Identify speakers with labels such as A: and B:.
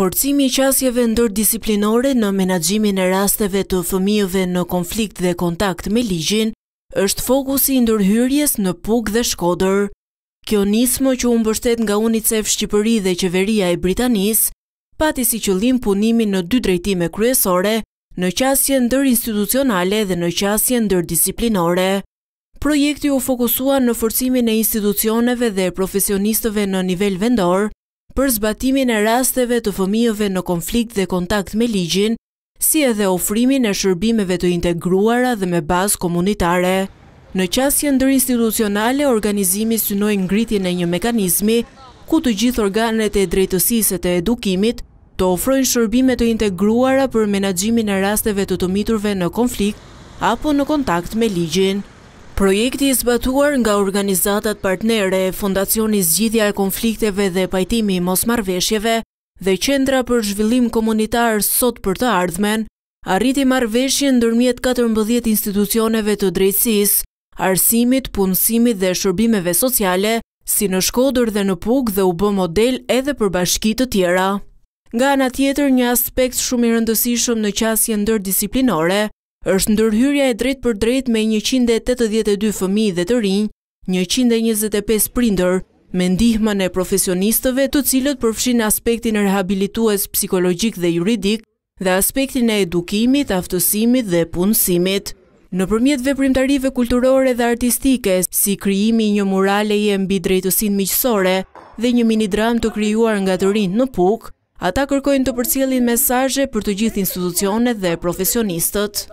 A: Forcimi i qasjeve ndër disiplinore në menagjimin e rasteve të fëmijëve në konflikt dhe kontakt me ligjin, është fokus i ndërhyrjes në Puk dhe Shkoder. Kjo nismo që unë bështet nga Unicef Shqipëri dhe Qeveria e Britanis, pati si qëllim punimin në dy drejtime kryesore, në qasje ndër institucionale dhe në qasje ndër disiplinore. Projekti u fokusua në forcimin e institucioneve dhe profesionistëve në nivel vendor, për zbatimin e rasteve të fëmijëve në konflikt dhe kontakt me ligjin, si edhe ofrimin e shërbimeve të integruara dhe me bazë komunitare. Në qasjen dërë institucionale, organizimi synoj ngritin e një mekanizmi, ku të gjithë organet e drejtësisë të edukimit të ofrojnë shërbime të integruara për menagjimin e rasteve të të miturve në konflikt apo në kontakt me ligjin. Projekti i zbatuar nga organizatat partnere, Fondacioni Zgjidhja e Konflikteve dhe Pajtimi Mos Marveshjeve dhe Qendra për Zhvillim Komunitar Sot për të Ardhmen, arriti marrveshje ndërmjet 14 institucioneve të drejtsis, arsimit, punësimit dhe shërbimeve sociale, si në shkodër dhe në puk dhe u bë model edhe për bashkit të tjera. Nga nga tjetër një aspekt shumë i rëndësishëm në qasje ndër disiplinore, është ndërhyrja e drejt për drejt me 182 fëmi dhe të rinjë, 125 prinder, me ndihma e profesionistëve të cilët përfshin aspektin e rehabilitues psikologjik dhe juridik dhe aspektin e edukimit, aftësimit dhe punësimit. Në përmjet veprimtarive kulturore dhe artistike, si kryimi një murale i mbi drejtësin miqësore dhe një mini dram të kryuar nga të rinjë në pukë, Ata kërkojnë të përcjelin mesajë për të gjithë institucionet dhe profesionistët.